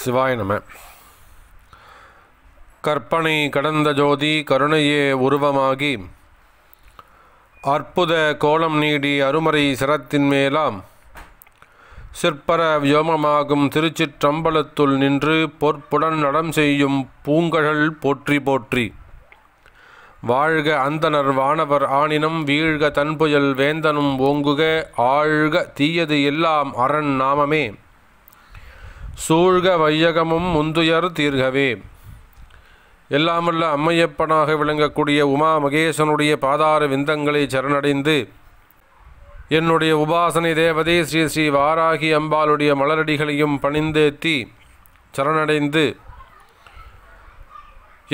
சிவாய நம கற்பனை கடந்த ஜோதி கருணையே உருவமாகி அற்புத கோலம் நீடி அருமறை சிரத்தின் மேலாம் சிற்பர வியோமமாகும் திருச்சிற்றம்பலத்துள் நின்று பொற்புடன் நடம் செய்யும் பூங்கழல் போற்றி போற்றி வாழ்க அந்தனர் வானவர் ஆனினும் வீழ்க தன்புயல் வேந்தனும் ஓங்குக ஆழ்க தீயது எல்லாம் அரண் நாமமே சூழ்க வையகமும் முந்துயர் தீர்கவே எல்லாமல்ல அம்மையப்பனாக விளங்கக்கூடிய உமா மகேசனுடைய பாதார விந்தங்களை சரணடைந்து என்னுடைய உபாசனை தேவதை ஸ்ரீ ஸ்ரீ வாராகி அம்பாளுடைய மலரடிகளையும் பணிந்தேத்தி சரணடைந்து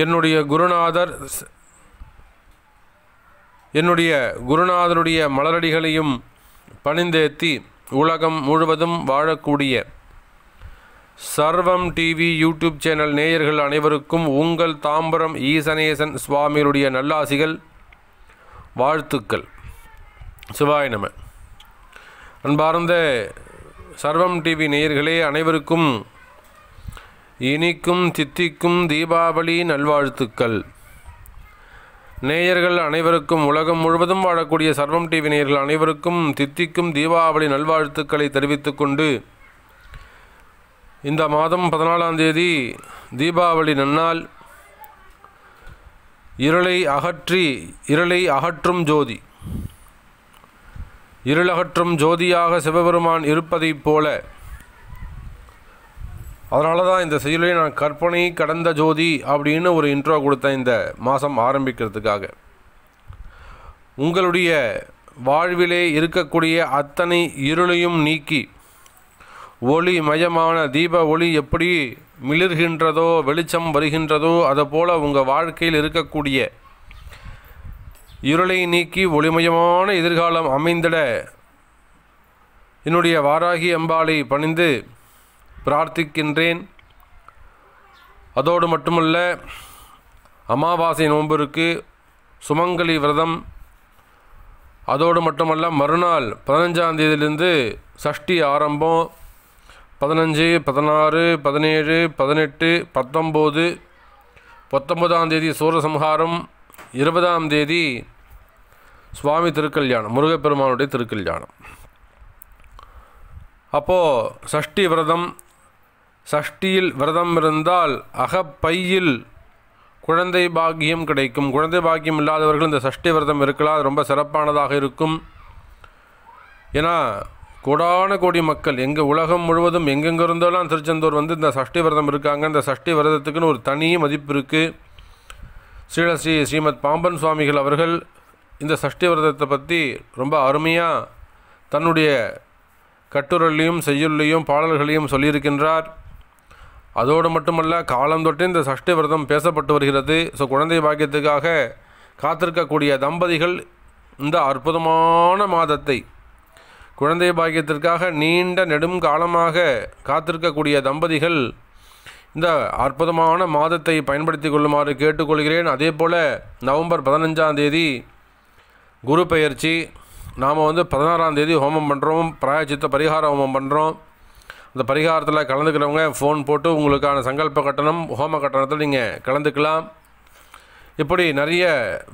என்னுடைய குருநாதர் என்னுடைய குருநாதருடைய மலரடிகளையும் பணிந்தேத்தி உலகம் முழுவதும் வாழக்கூடிய சர்வம் டிவி யூடியூப் சேனல் நேயர்கள் அனைவருக்கும் உங்கள் தாம்பரம் ஈசனேசன் சுவாமியுடைய நல்லாசிகள் வாழ்த்துக்கள் சிவாய் நம அன்பார்ந்த சர்வம் டிவி நேயர்களே அனைவருக்கும் இனிக்கும் தித்திக்கும் தீபாவளி நல்வாழ்த்துக்கள் நேயர்கள் அனைவருக்கும் உலகம் முழுவதும் வாழக்கூடிய சர்வம் டிவி நேயர்கள் அனைவருக்கும் தித்திக்கும் தீபாவளி நல்வாழ்த்துக்களை தெரிவித்துக்கொண்டு கொண்டு இந்த மாதம் பதினாலாம் தேதி தீபாவளி நன்னால் இருளை அகற்றி இருளை அகற்றும் ஜோதி இருளகற்றும் ஜோதியாக சிவபெருமான் இருப்பதைப் போல அதனால தான் இந்த செயலை நான் கற்பனை கடந்த ஜோதி அப்படின்னு ஒரு இன்ட்ரோ கொடுத்தேன் இந்த மாதம் ஆரம்பிக்கிறதுக்காக உங்களுடைய வாழ்விலே இருக்கக்கூடிய அத்தனை இருளையும் நீக்கி ஒளி மயமான தீப ஒளி எப்படி மிளிர்கின்றதோ வெளிச்சம் வருகின்றதோ அதுபோல் உங்கள் வாழ்க்கையில் இருக்கக்கூடிய இருளை நீக்கி ஒளிமயமான எதிர்காலம் அமைந்திட என்னுடைய வாராகி அம்பாளை பணிந்து பிரார்த்திக்கின்றேன் அதோடு மட்டுமல்ல அமாவாசை நோன்பிற்கு சுமங்கலி விரதம் அதோடு மட்டுமல்ல மறுநாள் பதினஞ்சாம் தேதியிலிருந்து சஷ்டி ஆரம்பம் பதினஞ்சு பதினாறு பதினேழு பதினெட்டு பத்தொம்போது பத்தொம்பதாம் தேதி சூரசம்ஹாரம் இருபதாம் தேதி சுவாமி திருக்கல்யாணம் முருகப்பெருமானுடைய திருக்கல்யாணம் அப்போது சஷ்டி விரதம் சஷ்டியில் விரதம் இருந்தால் அகப்பையில் குழந்தை பாக்கியம் கிடைக்கும் குழந்தை பாக்கியம் இல்லாதவர்கள் இந்த சஷ்டி விரதம் இருக்கலாம் ரொம்ப சிறப்பானதாக இருக்கும் ஏன்னா கோடான கோடி மக்கள் எங்கள் உலகம் முழுவதும் எங்கெங்கே இருந்தாலும் திருச்செந்தூர் வந்து இந்த சஷ்டி விரதம் இருக்காங்க இந்த சஷ்டி விரதத்துக்குன்னு ஒரு தனி மதிப்பு இருக்குது ஸ்ரீல ஸ்ரீ ஸ்ரீமத் பாம்பன் சுவாமிகள் அவர்கள் இந்த சஷ்டி விரதத்தை பற்றி ரொம்ப அருமையாக தன்னுடைய கட்டுரையிலையும் செய்யுள்ளையும் பாடல்களையும் சொல்லியிருக்கின்றார் அதோடு மட்டுமல்ல காலந்தொட்டு இந்த சஷ்டி விரதம் பேசப்பட்டு வருகிறது ஸோ குழந்தை பாக்கியத்துக்காக காத்திருக்கக்கூடிய தம்பதிகள் இந்த அற்புதமான மாதத்தை குழந்தை பாக்கியத்திற்காக நீண்ட நெடும் காலமாக காத்திருக்கக்கூடிய தம்பதிகள் இந்த அற்புதமான மாதத்தை பயன்படுத்தி கொள்ளுமாறு கேட்டுக்கொள்கிறேன் அதே போல் நவம்பர் பதினஞ்சாம் தேதி குரு பெயர்ச்சி நாம் வந்து பதினாறாம் தேதி ஹோமம் பண்ணுறோம் பிராயச்சித்த பரிகார ஹோமம் பண்ணுறோம் அந்த பரிகாரத்தில் கலந்துக்கிறவங்க ஃபோன் போட்டு உங்களுக்கான சங்கல்ப கட்டணம் ஹோம கட்டணத்தில் நீங்கள் கலந்துக்கலாம் இப்படி நிறைய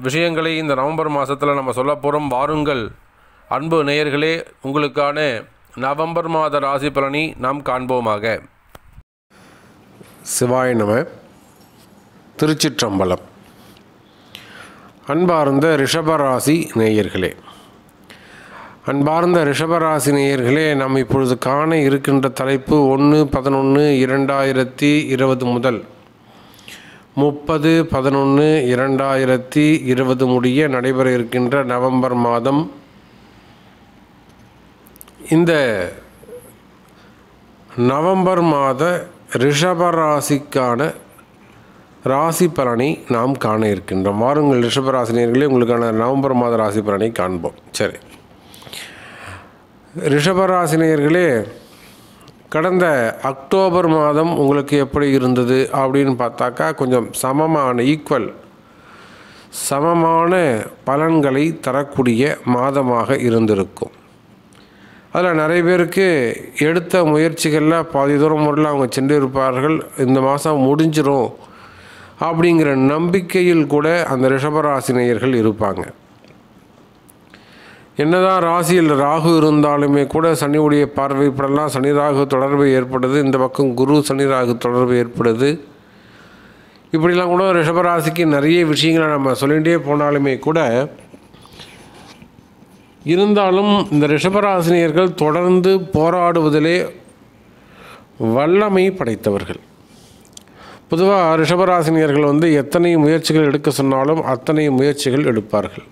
விஷயங்களை இந்த நவம்பர் மாதத்தில் நம்ம சொல்ல போகிறோம் வாருங்கள் அன்பு நேயர்களே உங்களுக்கான நவம்பர் மாத ராசி பலனை நாம் காண்போமாக சிவாய நம திருச்சிற்றம்பலம் அன்பார்ந்த ரிஷபராசி நேயர்களே அன்பார்ந்த ரிஷபராசி நேயர்களே நாம் இப்பொழுது காண இருக்கின்ற தலைப்பு ஒன்று பதினொன்று இரண்டாயிரத்தி இருபது முதல் முப்பது பதினொன்று இரண்டாயிரத்தி இருபது முடிய நடைபெற இருக்கின்ற நவம்பர் மாதம் இந்த நவம்பர் மாத ரிஷபராசிக்கான ராசி பலனை நாம் காண இருக்கின்றோம் வாருங்கள் ரிஷபராசினியர்களே உங்களுக்கான நவம்பர் மாத ராசி பலனை காண்போம் சரி ரிஷபராசினியர்களே கடந்த அக்டோபர் மாதம் உங்களுக்கு எப்படி இருந்தது அப்படின்னு பார்த்தாக்கா கொஞ்சம் சமமான ஈக்குவல் சமமான பலன்களை தரக்கூடிய மாதமாக இருந்திருக்கும் அதில் நிறைய பேருக்கு எடுத்த முயற்சிகளில் பாதி தூரம் முறையில் அவங்க சென்றிருப்பார்கள் இந்த மாதம் முடிஞ்சிடும் அப்படிங்கிற நம்பிக்கையில் கூட அந்த ரிஷபராசினியர்கள் இருப்பாங்க என்னதான் ராசியில் ராகு இருந்தாலுமே கூட சனியுடைய பார்வை இப்படலாம் சனி ராகு தொடர்பு ஏற்படுது இந்த பக்கம் குரு சனி ராகு தொடர்பு ஏற்படுது இப்படிலாம் கூட ரிஷபராசிக்கு நிறைய விஷயங்களை நம்ம சொல்லிகிட்டே போனாலுமே கூட இருந்தாலும் இந்த ரிஷபராசினியர்கள் தொடர்ந்து போராடுவதிலே வல்லமை படைத்தவர்கள் பொதுவாக ரிஷபராசினியர்கள் வந்து எத்தனை முயற்சிகள் எடுக்க சொன்னாலும் அத்தனை முயற்சிகள் எடுப்பார்கள்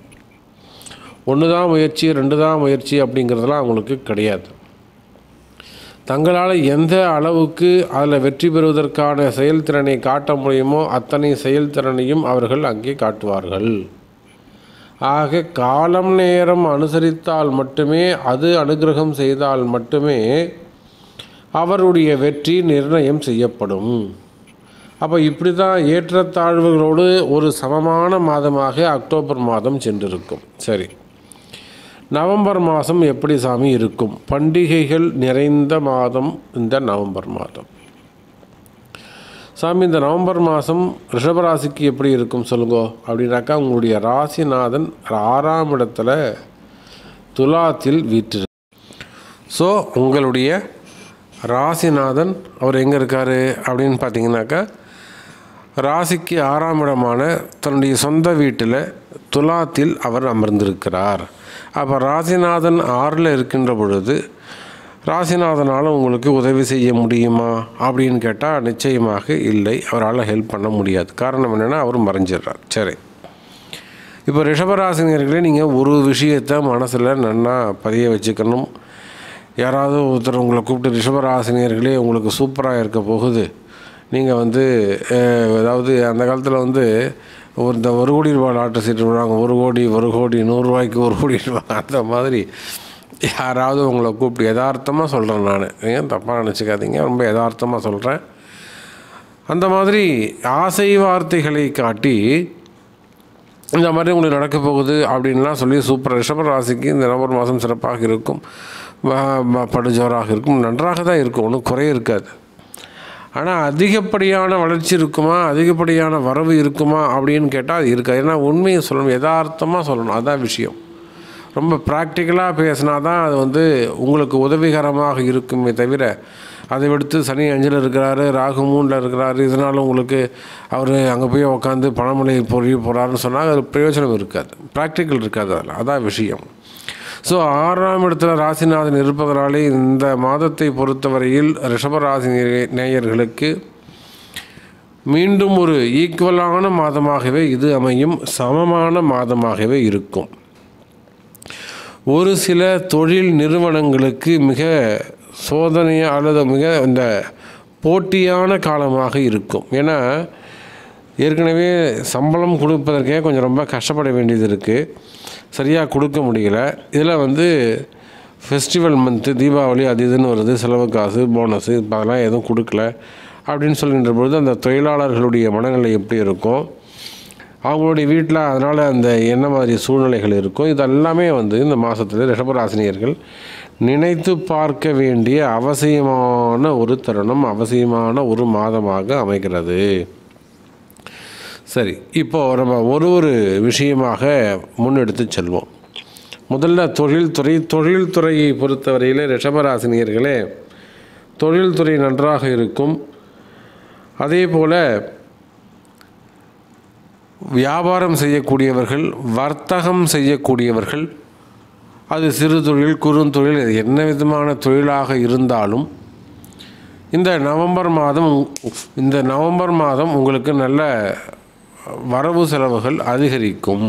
ஒன்று தான் முயற்சி ரெண்டு தான் முயற்சி அப்படிங்கிறதுலாம் அவங்களுக்கு கிடையாது தங்களால் எந்த அளவுக்கு அதில் வெற்றி பெறுவதற்கான செயல்திறனை காட்ட முடியுமோ அத்தனை செயல்திறனையும் அவர்கள் அங்கே காட்டுவார்கள் ஆக காலம் நேரம் அனுசரித்தால் மட்டுமே அது அனுகிரகம் செய்தால் மட்டுமே அவருடைய வெற்றி நிர்ணயம் செய்யப்படும் அப்போ இப்படி தான் ஏற்றத்தாழ்வுகளோடு ஒரு சமமான மாதமாக அக்டோபர் மாதம் சென்றிருக்கும் சரி நவம்பர் மாதம் எப்படி சாமி இருக்கும் பண்டிகைகள் நிறைந்த மாதம் இந்த நவம்பர் மாதம் சாமி இந்த நவம்பர் மாதம் ரிஷபராசிக்கு எப்படி இருக்கும் சொல்லுங்கோ அப்படின்னாக்கா உங்களுடைய ராசிநாதன் ஆறாம் இடத்துல துலாத்தில் வீற்று ஸோ உங்களுடைய ராசிநாதன் அவர் எங்கே இருக்கார் அப்படின்னு பார்த்தீங்கனாக்கா ராசிக்கு ஆறாம் இடமான தன்னுடைய சொந்த வீட்டில் துலாத்தில் அவர் அமர்ந்திருக்கிறார் அப்போ ராசிநாதன் ஆறில் இருக்கின்ற பொழுது ராசிநாதனால் உங்களுக்கு உதவி செய்ய முடியுமா அப்படின்னு கேட்டால் நிச்சயமாக இல்லை அவரால் ஹெல்ப் பண்ண முடியாது காரணம் என்னென்னா அவர் மறைஞ்சிடுறார் சரி இப்போ ரிஷபராசினியர்களே நீங்கள் ஒரு விஷயத்தை மனசில் நன்னா பதிய வச்சுக்கணும் யாராவது ஒருத்தர் உங்களை கூப்பிட்டு ரிஷபராசினியர்களே உங்களுக்கு சூப்பராக இருக்க போகுது நீங்கள் வந்து அதாவது அந்த காலத்தில் வந்து ஒரு இந்த ஒரு கோடி ரூபாய் லாட்டரி சீட்டு விடுவாங்க ஒரு கோடி ஒரு கோடி நூறுரூவாய்க்கு ஒரு கோடி ரூபாய் அந்த மாதிரி யாராவது உங்களை கூப்பிட்டு யதார்த்தமாக சொல்கிறேன் நான் ஏன் தப்பாக நினச்சிக்காதீங்க ரொம்ப யதார்த்தமாக சொல்கிறேன் அந்த மாதிரி ஆசை வார்த்தைகளை காட்டி இந்த மாதிரி உங்களுக்கு நடக்க போகுது அப்படின்லாம் சொல்லி சூப்பர் ரிஷப ராசிக்கு இந்த நவம்பர் மாதம் சிறப்பாக இருக்கும் படுஜோராக இருக்கும் நன்றாக தான் இருக்கும் ஒன்றும் குறைய இருக்காது ஆனால் அதிகப்படியான வளர்ச்சி இருக்குமா அதிகப்படியான வரவு இருக்குமா அப்படின்னு கேட்டால் அது இருக்காது ஏன்னா உண்மையை சொல்லணும் யதார்த்தமாக சொல்லணும் அதான் விஷயம் ரொம்ப ப்ராக்டிக்கலாக பேசினா தான் அது வந்து உங்களுக்கு உதவிகரமாக இருக்குமே தவிர அதை விடுத்து சனி அஞ்சில் இருக்கிறாரு ராகு மூணில் இருக்கிறாரு இதனால் உங்களுக்கு அவர் அங்கே போய் உட்காந்து பணமனை பொறிய போகிறாருன்னு சொன்னால் அது பிரயோஜனம் இருக்காது ப்ராக்டிக்கல் இருக்காது அதில் அதான் விஷயம் ஸோ ஆறாம் இடத்துல ராசிநாதன் இருப்பதனாலே இந்த மாதத்தை பொறுத்தவரையில் ரிஷபராசி நேயர்களுக்கு மீண்டும் ஒரு ஈக்குவலான மாதமாகவே இது அமையும் சமமான மாதமாகவே இருக்கும் ஒரு சில தொழில் நிறுவனங்களுக்கு மிக சோதனையாக அல்லது மிக இந்த போட்டியான காலமாக இருக்கும் ஏன்னா ஏற்கனவே சம்பளம் கொடுப்பதற்கே கொஞ்சம் ரொம்ப கஷ்டப்பட வேண்டியது இருக்குது சரியாக கொடுக்க முடியல இதில் வந்து ஃபெஸ்டிவல் மந்த்து தீபாவளி அது இதுன்னு வருது செலவு காசு போனஸு இப்போ அதெல்லாம் எதுவும் கொடுக்கல அப்படின்னு சொல்கின்ற பொழுது அந்த தொழிலாளர்களுடைய மனநிலை எப்படி இருக்கும் அவங்களுடைய வீட்டில் அதனால் அந்த என்ன மாதிரி சூழ்நிலைகள் இருக்கும் இதெல்லாமே வந்து இந்த மாதத்தில் ரிஷபராசினியர்கள் நினைத்து பார்க்க வேண்டிய அவசியமான ஒரு தருணம் அவசியமான ஒரு மாதமாக அமைகிறது சரி இப்போது நம்ம ஒரு ஒரு விஷயமாக முன்னெடுத்து செல்வோம் முதல்ல தொழில்துறை தொழில்துறையை பொறுத்தவரையில் ரிஷபராசினியர்களே தொழில்துறை நன்றாக இருக்கும் அதே போல் வியாபாரம் செய்யக்கூடியவர்கள் வர்த்தகம் செய்யக்கூடியவர்கள் அது சிறு தொழில் குறுந்தொழில் அது என்ன விதமான தொழிலாக இருந்தாலும் இந்த நவம்பர் மாதம் இந்த நவம்பர் மாதம் உங்களுக்கு நல்ல வரவு செலவுகள் அதிகரிக்கும்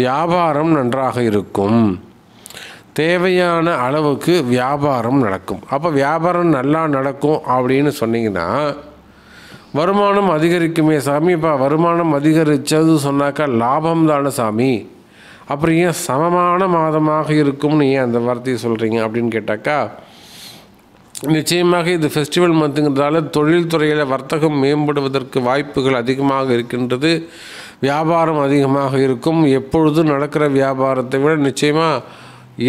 வியாபாரம் நன்றாக இருக்கும் தேவையான அளவுக்கு வியாபாரம் நடக்கும் அப்போ வியாபாரம் நல்லா நடக்கும் அப்படின்னு சொன்னீங்கன்னா வருமானம் அதிகரிக்குமே சாமி இப்போ வருமானம் அதிகரித்தது சொன்னாக்கா லாபம் தானே சாமி அப்புறம் ஏன் சமமான மாதமாக இருக்கும்னு ஏன் அந்த வார்த்தையை சொல்கிறீங்க அப்படின்னு கேட்டாக்கா நிச்சயமாக இது ஃபெஸ்டிவல் மந்த்துங்கிறதால தொழில்துறையில் வர்த்தகம் மேம்படுவதற்கு வாய்ப்புகள் அதிகமாக இருக்கின்றது வியாபாரம் அதிகமாக இருக்கும் எப்பொழுதும் நடக்கிற வியாபாரத்தை விட நிச்சயமாக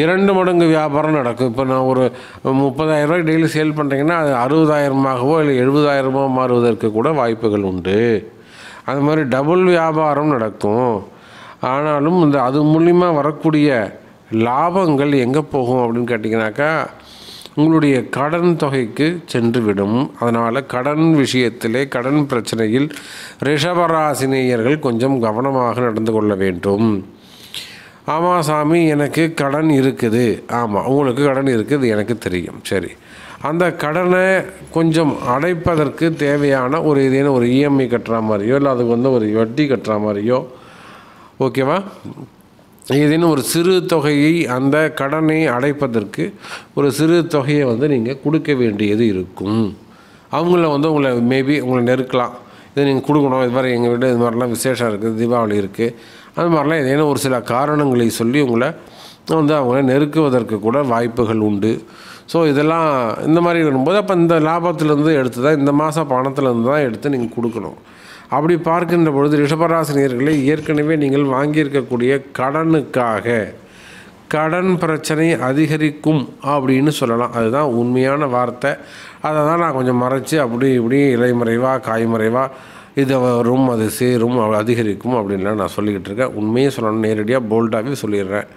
இரண்டு மடங்கு வியாபாரம் நடக்கும் இப்போ நான் ஒரு ரூபாய் டெய்லி சேல் பண்ணுறீங்கன்னா அது அறுபதாயிரமாகவோ இல்லை எழுபதாயிரமோ மாறுவதற்கு கூட வாய்ப்புகள் உண்டு அது மாதிரி டபுள் வியாபாரம் நடக்கும் ஆனாலும் இந்த அது மூலிமா வரக்கூடிய லாபங்கள் எங்கே போகும் அப்படின்னு கேட்டிங்கனாக்கா உங்களுடைய கடன் தொகைக்கு சென்று விடும் அதனால் கடன் விஷயத்திலே கடன் பிரச்சனையில் ரிஷபராசினியர்கள் கொஞ்சம் கவனமாக நடந்து கொள்ள வேண்டும் ஆமாம் சாமி எனக்கு கடன் இருக்குது ஆமாம் உங்களுக்கு கடன் இருக்குது எனக்கு தெரியும் சரி அந்த கடனை கொஞ்சம் அடைப்பதற்கு தேவையான ஒரு ஏதேனும் ஒரு இஎம்ஐ கட்டுற மாதிரியோ இல்லை அதுக்கு வந்து ஒரு வட்டி கட்டுற மாதிரியோ ஓகேவா ஏதேனும் ஒரு சிறு தொகையை அந்த கடனை அடைப்பதற்கு ஒரு சிறு தொகையை வந்து நீங்கள் கொடுக்க வேண்டியது இருக்கும் அவங்கள வந்து உங்களை மேபி உங்களை நெருக்கலாம் இதை நீங்கள் கொடுக்கணும் இது மாதிரி எங்கள் வீட்டில் இது மாதிரிலாம் விசேஷம் இருக்குது தீபாவளி இருக்குது அது மாதிரிலாம் ஏதேனும் ஒரு சில காரணங்களை சொல்லி உங்களை வந்து அவங்கள நெருக்குவதற்கு கூட வாய்ப்புகள் உண்டு ஸோ இதெல்லாம் இந்த மாதிரி வரும்போது அப்போ இந்த லாபத்திலேருந்து எடுத்து தான் இந்த மாதம் பணத்துலேருந்து தான் எடுத்து நீங்கள் கொடுக்கணும் அப்படி பார்க்கின்ற பொழுது ரிஷபராசினியர்களை ஏற்கனவே நீங்கள் வாங்கியிருக்கக்கூடிய கடனுக்காக கடன் பிரச்சனை அதிகரிக்கும் அப்படின்னு சொல்லலாம் அதுதான் உண்மையான வார்த்தை அதை தான் நான் கொஞ்சம் மறைச்சி அப்படி இப்படி இலைமறைவாக காய்மறைவாக இது ரூம் அது ரூம் அதிகரிக்கும் அப்படின்லாம் நான் சொல்லிக்கிட்டு இருக்கேன் உண்மையே சொல்லணும் நேரடியாக போல்டாகவே சொல்லிடுறேன்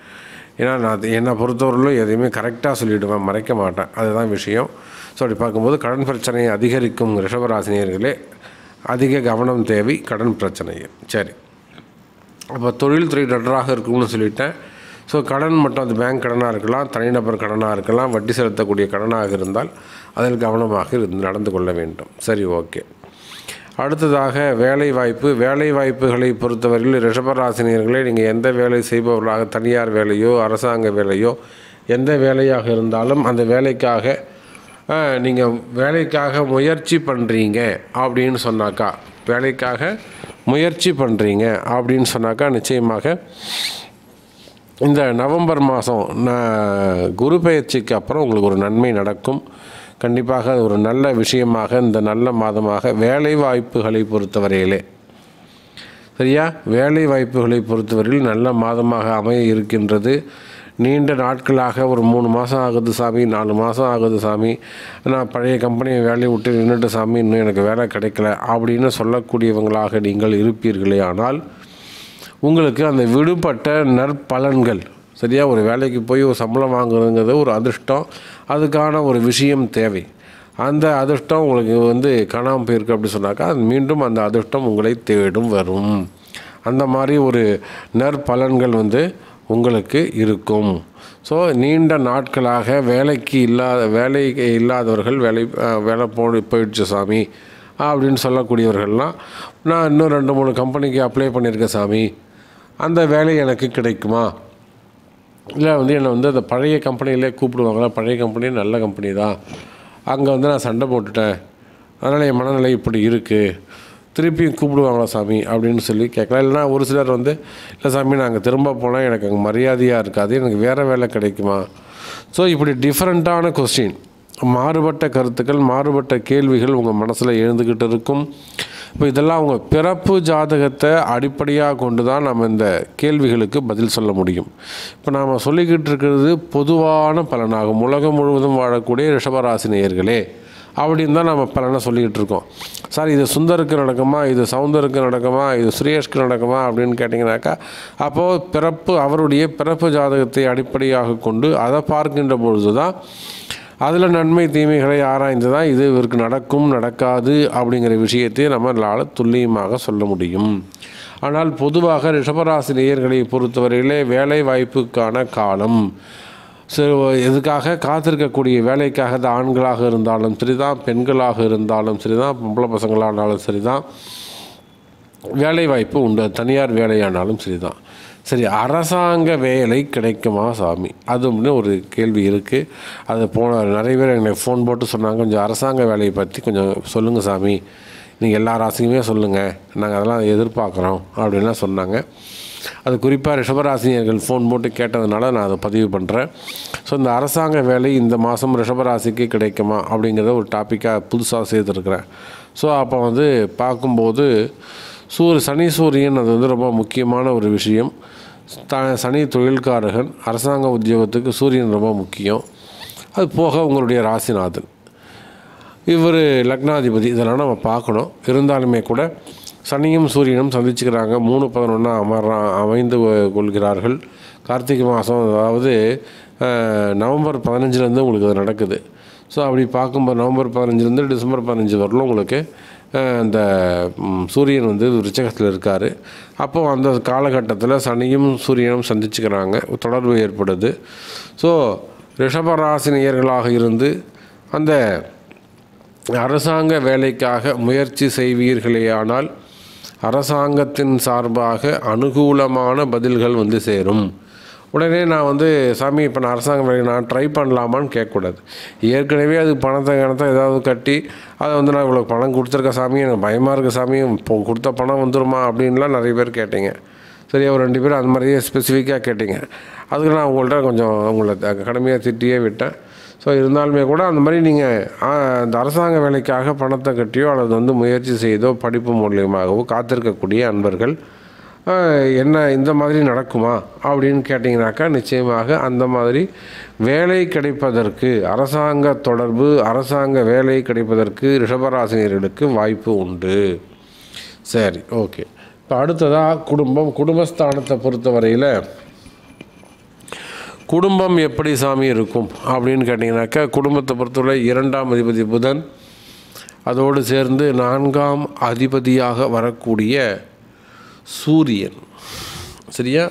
ஏன்னா நான் என்னை பொறுத்தவரையிலும் எதையுமே கரெக்டாக சொல்லிவிடுவேன் மறைக்க மாட்டேன் அதுதான் விஷயம் ஸோ அப்படி பார்க்கும்போது கடன் பிரச்சனையை அதிகரிக்கும் ரிஷபராசினியர்களே அதிக கவனம் தேவை கடன் பிரச்சனையை சரி அப்போ தொழில்துறை நன்றாக இருக்கும்னு சொல்லிட்டேன் ஸோ கடன் மட்டும் அது பேங்க் கடனாக இருக்கலாம் தனிநபர் கடனாக இருக்கலாம் வட்டி செலுத்தக்கூடிய கடனாக இருந்தால் அதில் கவனமாக நடந்து கொள்ள வேண்டும் சரி ஓகே அடுத்ததாக வேலைவாய்ப்பு வேலைவாய்ப்புகளை பொறுத்தவரையில் ரிஷபராசினியர்களே நீங்கள் எந்த வேலை செய்பவர்களாக தனியார் வேலையோ அரசாங்க வேலையோ எந்த வேலையாக இருந்தாலும் அந்த வேலைக்காக நீங்கள் வேலைக்காக முயற்சி பண்ணுறீங்க அப்படின்னு சொன்னாக்கா வேலைக்காக முயற்சி பண்ணுறீங்க அப்படின்னு சொன்னாக்கா நிச்சயமாக இந்த நவம்பர் மாதம் குரு பயிற்சிக்கு அப்புறம் உங்களுக்கு ஒரு நன்மை நடக்கும் கண்டிப்பாக ஒரு நல்ல விஷயமாக இந்த நல்ல மாதமாக வேலை வாய்ப்புகளை பொறுத்தவரையிலே சரியா வேலை வாய்ப்புகளை பொறுத்தவரையில் நல்ல மாதமாக அமைய இருக்கின்றது நீண்ட நாட்களாக ஒரு மூணு மாதம் ஆகுது சாமி நாலு மாதம் ஆகுது சாமி நான் பழைய கம்பெனியை வேலையை விட்டு நின்றுட்டு சாமி இன்னும் எனக்கு வேலை கிடைக்கல அப்படின்னு சொல்லக்கூடியவங்களாக நீங்கள் இருப்பீர்களே ஆனால் உங்களுக்கு அந்த விடுபட்ட நற்பலன்கள் சரியா ஒரு வேலைக்கு போய் ஒரு சம்பளம் வாங்குறதுங்கிறது ஒரு அதிர்ஷ்டம் அதுக்கான ஒரு விஷயம் தேவை அந்த அதிர்ஷ்டம் உங்களுக்கு வந்து காணாமல் போயிருக்கு அப்படி சொன்னாக்கா அது மீண்டும் அந்த அதிர்ஷ்டம் உங்களை தேடும் வரும் அந்த மாதிரி ஒரு நற்பலன்கள் வந்து உங்களுக்கு இருக்கும் ஸோ நீண்ட நாட்களாக வேலைக்கு இல்லாத வேலை இல்லாதவர்கள் வேலை வேலை போ போயிடுச்சு சாமி அப்படின்னு சொல்லக்கூடியவர்கள்லாம் நான் இன்னும் ரெண்டு மூணு கம்பெனிக்கு அப்ளை பண்ணியிருக்கேன் சாமி அந்த வேலை எனக்கு கிடைக்குமா இல்லை வந்து என்னை வந்து அந்த பழைய கம்பெனியிலே கூப்பிடுவாங்களா பழைய கம்பெனி நல்ல கம்பெனி தான் அங்கே வந்து நான் சண்டை போட்டுட்டேன் அதனால் என் மனநிலை இப்படி இருக்குது திருப்பியும் கூப்பிடுவாங்களா சாமி அப்படின்னு சொல்லி கேட்கலாம் இல்லைனா ஒரு சிலர் வந்து இல்லை சாமி நாங்கள் திரும்ப போனால் எனக்கு அங்கே மரியாதையாக இருக்காது எனக்கு வேறு வேலை கிடைக்குமா ஸோ இப்படி டிஃப்ரெண்ட்டான கொஸ்டின் மாறுபட்ட கருத்துக்கள் மாறுபட்ட கேள்விகள் உங்கள் மனசில் எழுந்துக்கிட்டு இருக்கும் இப்போ இதெல்லாம் அவங்க பிறப்பு ஜாதகத்தை அடிப்படையாக கொண்டு தான் நம்ம இந்த கேள்விகளுக்கு பதில் சொல்ல முடியும் இப்போ நாம் சொல்லிக்கிட்டு இருக்கிறது பொதுவான பலனாகும் உலகம் முழுவதும் வாழக்கூடிய ரிஷபராசினியர்களே அப்படின்னு தான் நம்ம பலனை சொல்லிக்கிட்டு இருக்கோம் சார் இது சுந்தருக்கு நடக்குமா இது சவுந்தருக்கு நடக்குமா இது சுரேஷ்க்கு நடக்குமா அப்படின்னு கேட்டிங்கனாக்கா அப்போது பிறப்பு அவருடைய பிறப்பு ஜாதகத்தை அடிப்படையாக கொண்டு அதை பார்க்கின்ற பொழுது தான் அதில் நன்மை தீமைகளை ஆராய்ந்து தான் இது இவருக்கு நடக்கும் நடக்காது அப்படிங்கிற விஷயத்தை நம்மளால் துல்லியமாக சொல்ல முடியும் ஆனால் பொதுவாக ரிஷபராசி நேயர்களை பொறுத்தவரையிலே வேலை வாய்ப்புக்கான காலம் சிறு எதுக்காக காத்திருக்கக்கூடிய வேலைக்காக தான் ஆண்களாக இருந்தாலும் சரிதான் பெண்களாக இருந்தாலும் சரிதான் பொம்பளை பசங்களானாலும் சரிதான் வேலைவாய்ப்பு உண்டு தனியார் வேலையானாலும் தான் சரி அரசாங்க வேலை கிடைக்குமா சாமி அதுன்னு ஒரு கேள்வி இருக்குது அது போன நிறைய பேர் எங்களை ஃபோன் போட்டு சொன்னாங்க கொஞ்சம் அரசாங்க வேலையை பற்றி கொஞ்சம் சொல்லுங்கள் சாமி நீங்கள் எல்லா ராசிக்குமே சொல்லுங்கள் நாங்கள் அதெல்லாம் எதிர்பார்க்குறோம் அப்படின்லாம் சொன்னாங்க அது குறிப்பாக ரிஷபராசினியர்கள் ஃபோன் போட்டு கேட்டதுனால நான் அதை பதிவு பண்ணுறேன் ஸோ இந்த அரசாங்க வேலை இந்த மாதம் ரிஷபராசிக்கு கிடைக்குமா அப்படிங்கிறத ஒரு டாப்பிக்காக புதுசாக சேர்த்துருக்குறேன் ஸோ அப்போ வந்து பார்க்கும்போது சூரிய சனி சூரியன் அது வந்து ரொம்ப முக்கியமான ஒரு விஷயம் த சனி தொழில்காரகன் அரசாங்க உத்தியோகத்துக்கு சூரியன் ரொம்ப முக்கியம் அது போக உங்களுடைய ராசிநாதன் இவர் லக்னாதிபதி இதெல்லாம் நம்ம பார்க்கணும் இருந்தாலுமே கூட சனியும் சூரியனும் சந்திச்சுக்கிறாங்க மூணு பதினொன்றா அமர்றா அமைந்து கொள்கிறார்கள் கார்த்திகை மாதம் அதாவது நவம்பர் பதினஞ்சுலேருந்து உங்களுக்கு அது நடக்குது ஸோ அப்படி பார்க்கும்போது நவம்பர் பதினஞ்சுலேருந்து டிசம்பர் பதினஞ்சு வரலும் உங்களுக்கு இந்த சூரியன் வந்து விருச்சகத்தில் இருக்கார் அப்போது அந்த காலகட்டத்தில் சனியும் சூரியனும் சந்திச்சுக்கிறாங்க தொடர்பு ஏற்படுது ஸோ ரிஷபராசினியர்களாக இருந்து அந்த அரசாங்க வேலைக்காக முயற்சி செய்வீர்களேயானால் அரசாங்கத்தின் சார்பாக அனுகூலமான பதில்கள் வந்து சேரும் உடனே நான் வந்து சாமி இப்போ நான் அரசாங்கம் வேலைக்கு நான் ட்ரை பண்ணலாமான்னு கேட்கக்கூடாது ஏற்கனவே அது பணத்தை கணத்தை ஏதாவது கட்டி அதை வந்து நான் இவ்வளோ பணம் கொடுத்துருக்க சாமி எனக்கு பயமாக இருக்க சாமி இப்போ கொடுத்த பணம் வந்துருமா அப்படின்லாம் நிறைய பேர் கேட்டீங்க சரியா ஒரு ரெண்டு பேரும் அது மாதிரியே ஸ்பெசிஃபிக்காக கேட்டிங்க அதுக்கு நான் உங்கள்கிட்ட கொஞ்சம் உங்களை கடமையாக திட்டியே விட்டேன் ஸோ இருந்தாலுமே கூட அந்த மாதிரி நீங்கள் அந்த அரசாங்க வேலைக்காக பணத்தை கட்டியோ அல்லது வந்து முயற்சி செய்தோ படிப்பு மூலியமாகவோ காத்திருக்கக்கூடிய அன்பர்கள் என்ன இந்த மாதிரி நடக்குமா அப்படின்னு கேட்டிங்கனாக்கா நிச்சயமாக அந்த மாதிரி வேலை கிடைப்பதற்கு அரசாங்க தொடர்பு அரசாங்க வேலை கிடைப்பதற்கு ரிஷபராசினியர்களுக்கு வாய்ப்பு உண்டு சரி ஓகே இப்போ அடுத்ததாக குடும்பம் குடும்பஸ்தானத்தை பொறுத்த வரையில் குடும்பம் எப்படி சாமி இருக்கும் அப்படின்னு கேட்டிங்கனாக்கா குடும்பத்தை பொறுத்தவரை இரண்டாம் அதிபதி புதன் அதோடு சேர்ந்து நான்காம் அதிபதியாக வரக்கூடிய சூரியன் சரியா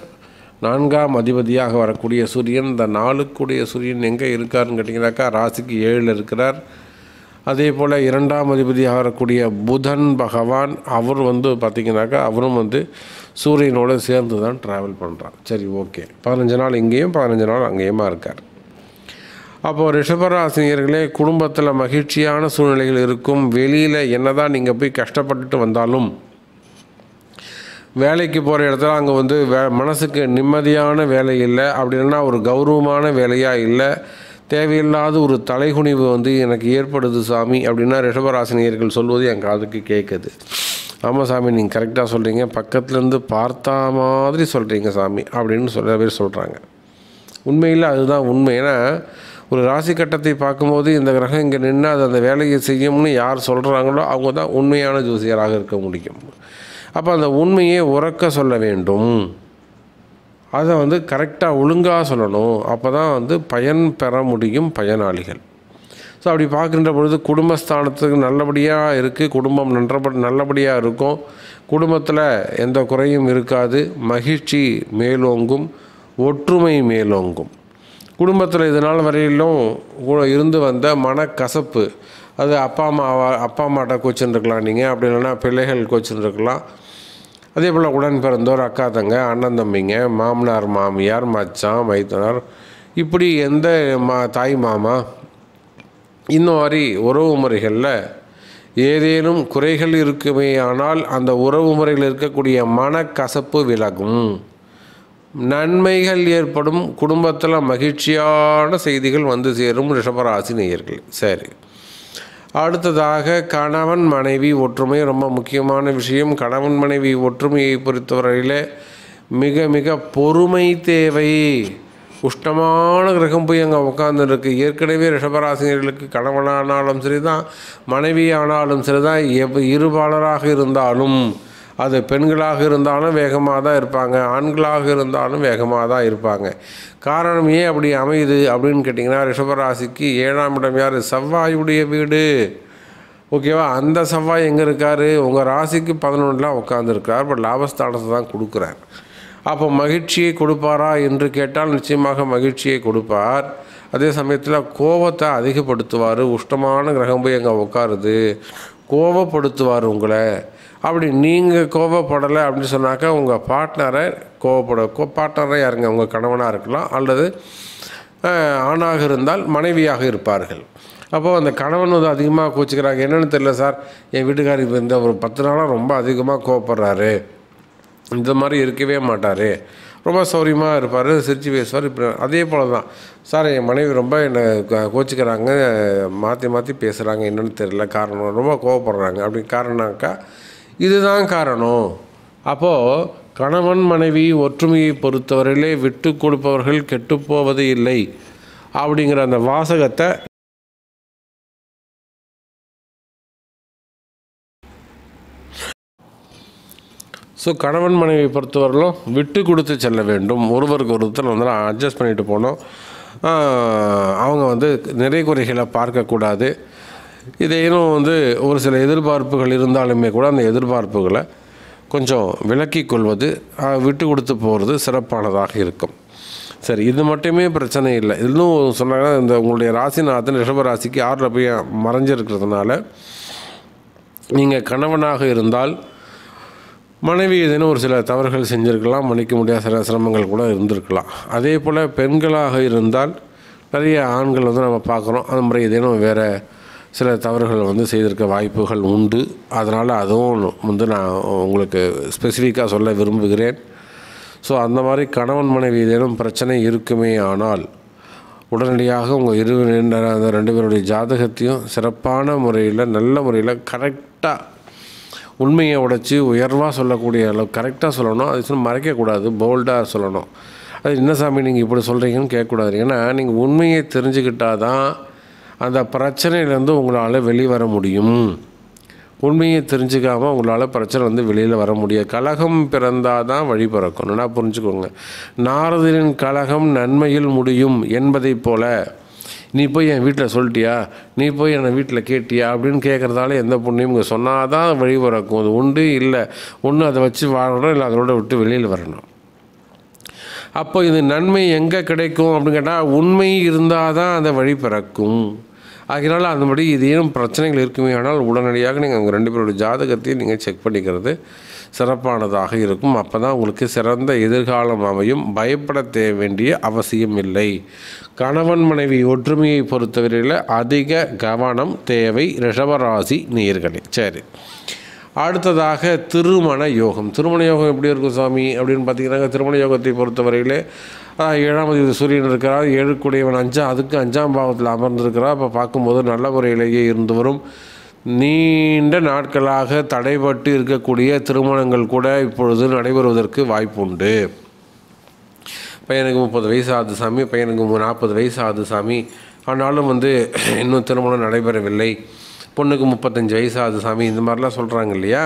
நான்காம் அதிபதியாக வரக்கூடிய சூரியன் இந்த நாளுக்குடைய சூரியன் எங்கே இருக்காருன்னு கேட்டிங்கனாக்கா ராசிக்கு ஏழில் இருக்கிறார் அதே போல் இரண்டாம் அதிபதியாக வரக்கூடிய புதன் பகவான் அவர் வந்து பார்த்திங்கனாக்கா அவரும் வந்து சூரியனோடு சேர்ந்து தான் ட்ராவல் பண்ணுறார் சரி ஓகே பதினஞ்சு நாள் இங்கேயும் பதினஞ்சு நாள் அங்கேயுமா இருக்கார் அப்போது ரிஷபராசினியர்களே குடும்பத்தில் மகிழ்ச்சியான சூழ்நிலைகள் இருக்கும் வெளியில் என்ன தான் நீங்கள் போய் கஷ்டப்பட்டுட்டு வந்தாலும் வேலைக்கு போகிற இடத்துல அங்கே வந்து வே மனசுக்கு நிம்மதியான வேலை இல்லை அப்படி இல்லைன்னா ஒரு கௌரவமான வேலையாக இல்லை தேவையில்லாத ஒரு தலைகுனிவு வந்து எனக்கு ஏற்படுது சாமி அப்படின்னா ரிஷபராசினியர்கள் சொல்வது என் காதுக்கு கேட்குது ஆமாம் சாமி நீங்கள் கரெக்டாக சொல்கிறீங்க பக்கத்துலேருந்து பார்த்தா மாதிரி சொல்கிறீங்க சாமி அப்படின்னு சொல்ல பேர் சொல்கிறாங்க உண்மையில் அதுதான் உண்மை ஏன்னா ஒரு ராசி கட்டத்தை பார்க்கும்போது இந்த கிரகம் இங்கே நின்று அது அந்த வேலையை செய்யும்னு யார் சொல்கிறாங்களோ அவங்க தான் உண்மையான ஜோசியராக இருக்க முடியும் அப்போ அந்த உண்மையை உறக்க சொல்ல வேண்டும் அதை வந்து கரெக்டாக ஒழுங்காக சொல்லணும் அப்போ தான் வந்து பயன் பெற முடியும் பயனாளிகள் ஸோ அப்படி பார்க்குற பொழுது குடும்பஸ்தானத்துக்கு நல்லபடியாக இருக்குது குடும்பம் நன்றப நல்லபடியாக இருக்கும் குடும்பத்தில் எந்த குறையும் இருக்காது மகிழ்ச்சி மேலோங்கும் ஒற்றுமை மேலோங்கும் குடும்பத்தில் இதனால் வரையிலும் இருந்து வந்த மனக்கசப்பு அது அப்பா அம்மா அப்பா அம்மாட்ட கோச்சுருக்கலாம் நீங்கள் அப்படி இல்லைன்னா பிள்ளைகள் கோச்சுருக்கலாம் அதே போல் உடன் பிறந்தோர் அக்கா தங்க அண்ணன் தம்பிங்க மாமனார் மாமியார் மச்சான் மைத்தனார் இப்படி எந்த மா தாய் மாமா இந்த மாதிரி உறவு முறைகளில் ஏதேனும் குறைகள் இருக்குமே ஆனால் அந்த உறவு முறையில் இருக்கக்கூடிய மனக்கசப்பு விலகும் நன்மைகள் ஏற்படும் குடும்பத்தில் மகிழ்ச்சியான செய்திகள் வந்து சேரும் ரிஷபராசி நேயர்கள் சரி அடுத்ததாக கணவன் மனைவி ஒற்றுமை ரொம்ப முக்கியமான விஷயம் கணவன் மனைவி ஒற்றுமையை பொறுத்தவரையில் மிக மிக பொறுமை தேவை உஷ்டமான கிரகம் போய் அங்கே உட்காந்துருக்கு ஏற்கனவே ரிஷபராசினியர்களுக்கு கணவனானாலும் சரிதான் மனைவியானாலும் சரிதான் எவ் இருபாலராக இருந்தாலும் அது பெண்களாக இருந்தாலும் வேகமாக தான் இருப்பாங்க ஆண்களாக இருந்தாலும் வேகமாக தான் இருப்பாங்க காரணம் ஏன் அப்படி அமையுது அப்படின்னு கேட்டிங்கன்னா ரிஷபராசிக்கு ஏழாம் இடம் யார் செவ்வாயுடைய வீடு ஓகேவா அந்த செவ்வாய் எங்கே இருக்கார் உங்கள் ராசிக்கு பதினொன்றுலாம் உட்காந்துருக்கார் பட் லாபஸ்தானத்தை தான் கொடுக்குறார் அப்போ மகிழ்ச்சியை கொடுப்பாரா என்று கேட்டால் நிச்சயமாக மகிழ்ச்சியை கொடுப்பார் அதே சமயத்தில் கோபத்தை அதிகப்படுத்துவார் உஷ்டமான கிரகம் போய் அங்கே உட்காருது கோபப்படுத்துவார் உங்களை அப்படி நீங்கள் கோபப்படலை அப்படின்னு சொன்னாக்கா உங்கள் பார்ட்னரை கோபப்பட கோ பார்ட்னரை யாருங்க உங்கள் கணவனாக இருக்கலாம் அல்லது ஆணாக இருந்தால் மனைவியாக இருப்பார்கள் அப்போது அந்த கணவன் வந்து அதிகமாக கோச்சிக்கிறாங்க என்னென்னு தெரியல சார் என் வீட்டுக்காரி இப்போ இந்த ஒரு பத்து நாளாக ரொம்ப அதிகமாக கோவப்படுறாரு இந்த மாதிரி இருக்கவே மாட்டார் ரொம்ப சௌரியமாக இருப்பார் சிரித்து பேசுவார் இப்படி அதே போல் தான் சார் என் மனைவி ரொம்ப என்னை கோச்சிக்கிறாங்க மாற்றி மாற்றி பேசுகிறாங்க என்னென்னு தெரியல காரணம் ரொம்ப கோவப்படுறாங்க அப்படி காரணம்னாக்கா இதுதான் காரணம் அப்போது கணவன் மனைவி ஒற்றுமையை பொறுத்தவரையிலே விட்டு கொடுப்பவர்கள் கெட்டுப்போவது இல்லை அப்படிங்கிற அந்த வாசகத்தை ஸோ கணவன் மனைவி பொறுத்தவரையிலும் விட்டு கொடுத்து செல்ல வேண்டும் ஒருவருக்கு ஒருத்தர் வந்து அட்ஜஸ்ட் பண்ணிட்டு போனோம் அவங்க வந்து நிறை குறைகளை பார்க்கக்கூடாது இதையும் வந்து ஒரு சில எதிர்பார்ப்புகள் இருந்தாலுமே கூட அந்த எதிர்பார்ப்புகளை கொஞ்சம் விளக்கி கொள்வது விட்டு கொடுத்து போகிறது சிறப்பானதாக இருக்கும் சரி இது மட்டுமே பிரச்சனை இல்லை இன்னும் சொன்னாங்கன்னா இந்த உங்களுடைய ராசிநாதன் ரிஷப ராசிக்கு ஆறில் போய் மறைஞ்சிருக்கிறதுனால நீங்கள் கணவனாக இருந்தால் மனைவி ஏதேனும் ஒரு சில தவறுகள் செஞ்சுருக்கலாம் மன்னிக்க முடியாத சில சிரமங்கள் கூட இருந்திருக்கலாம் அதே போல் பெண்களாக இருந்தால் நிறைய ஆண்கள் வந்து நம்ம பார்க்குறோம் அது மாதிரி ஏதேனும் வேறு சில தவறுகள் வந்து செய்திருக்க வாய்ப்புகள் உண்டு அதனால் அதுவும் வந்து நான் உங்களுக்கு ஸ்பெசிஃபிக்காக சொல்ல விரும்புகிறேன் ஸோ அந்த மாதிரி கணவன் மனைவி ஏதேனும் பிரச்சனை இருக்குமே ஆனால் உடனடியாக உங்கள் இரு அந்த ரெண்டு பேருடைய ஜாதகத்தையும் சிறப்பான முறையில் நல்ல முறையில் கரெக்டாக உண்மையை உடைச்சி உயர்வாக சொல்லக்கூடிய அளவு கரெக்டாக சொல்லணும் அது சொல்லி மறைக்கக்கூடாது போல்டாக சொல்லணும் அது என்ன சாமி நீங்கள் இப்படி சொல்கிறீங்கன்னு கேட்கக்கூடாது ஏன்னா நீங்கள் உண்மையை தெரிஞ்சுக்கிட்டால் தான் அந்த பிரச்சனையிலேருந்து உங்களால் வெளிவர முடியும் உண்மையை தெரிஞ்சுக்காமல் உங்களால் பிரச்சனை வந்து வெளியில் வர முடியாது கழகம் பிறந்தால் தான் வழி பிறக்கும் நல்லா புரிஞ்சுக்கோங்க நாரதனின் கழகம் நன்மையில் முடியும் என்பதைப் போல் நீ போய் என் வீட்டில் சொல்லிட்டியா நீ போய் என்னை வீட்டில் கேட்டியா அப்படின்னு கேட்குறதால எந்த பொண்ணையும் இங்கே சொன்னால் தான் வழி பிறக்கும் அது உண்டு இல்லை ஒன்று அதை வச்சு வாழணும் இல்லை அதோட விட்டு வெளியில் வரணும் அப்போ இது நன்மை எங்கே கிடைக்கும் அப்படின்னு கேட்டால் உண்மை இருந்தால் தான் அந்த வழி பிறக்கும் அதனால் அந்தபடி மாதிரி இதேனும் பிரச்சனைகள் இருக்குமே ஆனால் உடனடியாக நீங்கள் உங்கள் ரெண்டு பேரோட ஜாதகத்தையும் நீங்கள் செக் பண்ணிக்கிறது சிறப்பானதாக இருக்கும் அப்போ தான் உங்களுக்கு சிறந்த எதிர்காலம் அமையும் பயப்பட வேண்டிய அவசியம் இல்லை கணவன் மனைவி ஒற்றுமையை பொறுத்தவரையில் அதிக கவனம் தேவை ரிஷபராசி நீர்களே சரி அடுத்ததாக திருமண யோகம் திருமண யோகம் எப்படி இருக்கும் சாமி அப்படின்னு பார்த்தீங்கன்னாங்க திருமண யோகத்தை பொறுத்தவரையிலே ஏழாம் அதிபதி சூரியன் இருக்கிறார் ஏழுக்குடையவன் அஞ்சாம் அதுக்கு அஞ்சாம் பாவத்தில் அமர்ந்திருக்கிறார் அப்போ பார்க்கும்போது நல்ல முறையிலேயே இருந்து வரும் நீண்ட நாட்களாக தடைபட்டு இருக்கக்கூடிய திருமணங்கள் கூட இப்பொழுது நடைபெறுவதற்கு வாய்ப்புண்டு பையனுக்கு முப்பது வயசு ஆகுது சாமி பையனுக்கு நாற்பது வயசு ஆகுது சாமி ஆனாலும் வந்து இன்னும் திருமணம் நடைபெறவில்லை பொண்ணுக்கு முப்பத்தஞ்சு வயசு ஆகுது சாமி இந்த மாதிரிலாம் சொல்கிறாங்க இல்லையா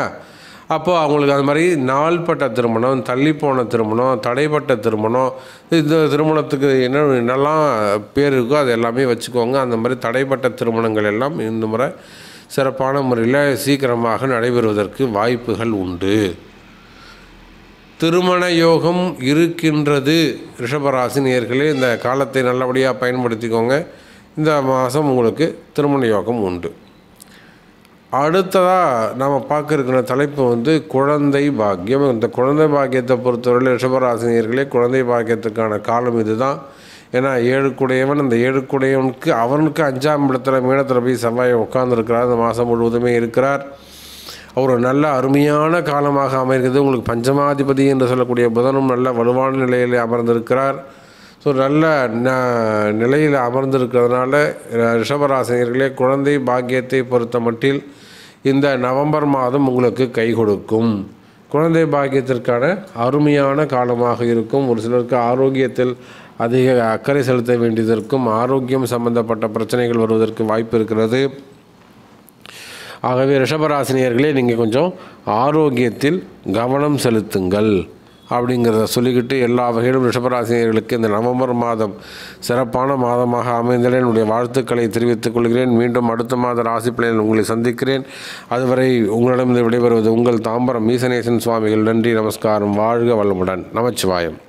அப்போது அவங்களுக்கு அது மாதிரி நாள்பட்ட திருமணம் தள்ளி போன திருமணம் தடைப்பட்ட திருமணம் இந்த திருமணத்துக்கு என்ன என்னெல்லாம் பேர் இருக்கோ அது எல்லாமே வச்சுக்கோங்க அந்த மாதிரி தடைப்பட்ட திருமணங்கள் எல்லாம் இந்த முறை சிறப்பான முறையில் சீக்கிரமாக நடைபெறுவதற்கு வாய்ப்புகள் உண்டு திருமண யோகம் இருக்கின்றது ரிஷபராசினியர்களே இந்த காலத்தை நல்லபடியாக பயன்படுத்திக்கோங்க இந்த மாதம் உங்களுக்கு திருமண யோகம் உண்டு அடுத்ததாக நாம் பார்க்குற தலைப்பு வந்து குழந்தை பாக்கியம் இந்த குழந்தை பாக்கியத்தை பொறுத்தவரையில் ரிஷபராசினியர்களே குழந்தை பாக்கியத்துக்கான காலம் இதுதான் ஏன்னா ஏழுக்குடையவன் அந்த ஏழுக்குடையவனுக்கு அவனுக்கு அஞ்சாம் இடத்துல மீனத்தில் போய் செவ்வாய் உட்காந்துருக்கிறார் அந்த மாதம் முழுவதுமே இருக்கிறார் அவர் நல்ல அருமையான காலமாக அமைகிறது உங்களுக்கு பஞ்சமாதிபதி என்று சொல்லக்கூடிய புதனும் நல்ல வலுவான நிலையில் அமர்ந்திருக்கிறார் ஸோ நல்ல ந நிலையில் அமர்ந்திருக்கிறதுனால ரிஷபராசினியர்களே குழந்தை பாக்கியத்தை பொறுத்த மட்டில் இந்த நவம்பர் மாதம் உங்களுக்கு கை கொடுக்கும் குழந்தை பாக்கியத்திற்கான அருமையான காலமாக இருக்கும் ஒரு சிலருக்கு ஆரோக்கியத்தில் அதிக அக்கறை செலுத்த வேண்டியதற்கும் ஆரோக்கியம் சம்பந்தப்பட்ட பிரச்சனைகள் வருவதற்கு வாய்ப்பு இருக்கிறது ஆகவே ரிஷபராசினியர்களே நீங்கள் கொஞ்சம் ஆரோக்கியத்தில் கவனம் செலுத்துங்கள் அப்படிங்கிறத சொல்லிக்கிட்டு எல்லா வகையிலும் ரிஷபராசினியர்களுக்கு இந்த நவம்பர் மாதம் சிறப்பான மாதமாக அமைந்தலே என்னுடைய வாழ்த்துக்களை தெரிவித்துக் கொள்கிறேன் மீண்டும் அடுத்த மாத ராசி பிள்ளைகள் உங்களை சந்திக்கிறேன் அதுவரை உங்களிடமிருந்து விடைபெறுவது உங்கள் தாம்பரம் மீசனேசன் சுவாமிகள் நன்றி நமஸ்காரம் வாழ்க வளமுடன் நமச்சிவாயம்